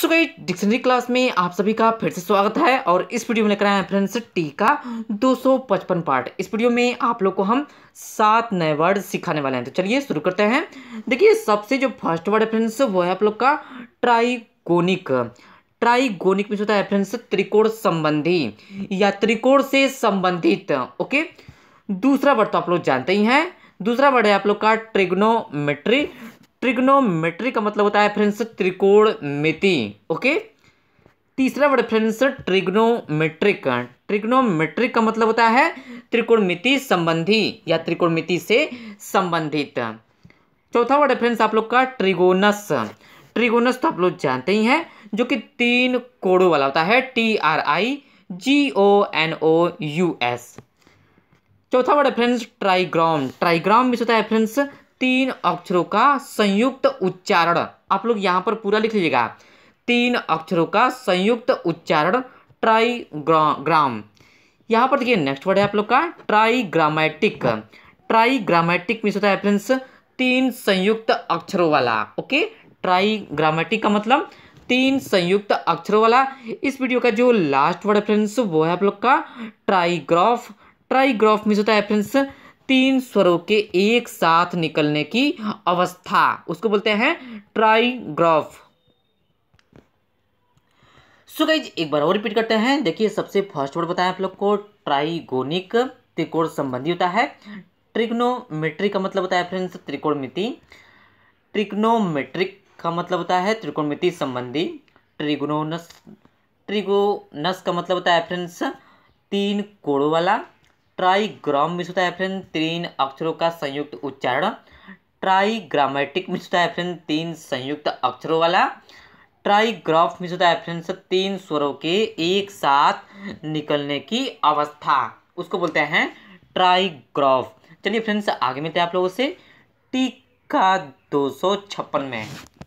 सो गई dictionary class में आप सभी का फिर से स्वागत है और इस वीडियो में लेकर आए हैं फ्रेंड्स टी का 255 पार्ट इस वीडियो में आप लोग को हम सात नए वर्ड सिखाने वाले हैं तो चलिए शुरू करते हैं देखिए सबसे जो फर्स्ट वर्ड है फ्रेंड्स वो है आप लोग का ट्राइगोनिक ट्राइगोनिक में होता है फ्रेंड्स त्रिकोण संबंधी या त्रिकोण से संबंधित ओके दूसरा वर्ड तो आप लोग जानते ही हैं दूसरा वर्ड है आप लोग का ट्रिग्नोमेट्री ट्रिग्नोमेट्री का मतलब होता है फ्रेंड्स मिति ओके तीसरा वर्ड फ्रेंड्स ट्रिग्नोमेट्रिक ट्रिग्नोमेट्रिक का मतलब होता है त्रिकोण मिति संबंधी या त्रिकोण मिति से संबंधित चौथा वर्ड फ्रेंड्स आप लोग का ट्रिगोनस ट्रिगोनस तो आप लोग जानते ही हैं जो कि तीन कोडों वाला होता है T R I G O N O U S चौथा वर्ड है फ्रेंड्स ट्राइग्राम ट्राइग्राम भी होता है फ्रेंड्स तीन अक्षरों का संयुक्त उच्चारण आप लोग यहाँ पर पूरा लिख लीजिएगा तीन अक्षरों का संयुक्त उच्चारण ट्राई ग्राम यहाँ पर देखिए नेक्स्ट वर्ड है आप लोग का ट्राई ग्रामेटिक ट्राई ग्रामेटिक होता है फ्रेंड्स तीन संयुक्त अक्षरों वाला ओके ट्राई ग्रामेटिक का मतलब तीन संयुक्त अक्षरों वाला इस वीडियो का जो लास्ट वर्ड है फ्रेंड्स वो है आप लोग का ट्राइग्राफ ट्राइग्राफ मीन होता है फ्रेंड्स तीन स्वरों के एक साथ निकलने की अवस्था उसको बोलते हैं ट्राइग्राफ सो एक बार और रिपीट करते हैं देखिए सबसे फर्स्ट वर्ड बताया आप लोग को ट्राइगोनिक त्रिकोण संबंधी होता है ट्रिग्नोमेट्रिक का मतलब बताया है फ्रेंड्स त्रिकोणमिति ट्रिग्नोमेट्रिक का मतलब होता है त्रिकोणमिति संबंधी ट्रिगोनस ट्रिगोनस का मतलब होता है फ्रेंड्स तीन कोड़ों वाला ट्राइग्राम में होता है फ्रेंड तीन अक्षरों का संयुक्त उच्चारण ट्राइग्रामेटिक में होता है फ्रेंड तीन संयुक्त अक्षरों वाला ट्राइग्राफ में होता है फ्रेंड तीन स्वरों के एक साथ निकलने की अवस्था उसको बोलते हैं ट्राइग्राफ चलिए फ्रेंड्स आगे मिलते हैं आप लोगों से टीका दो सौ छप्पन में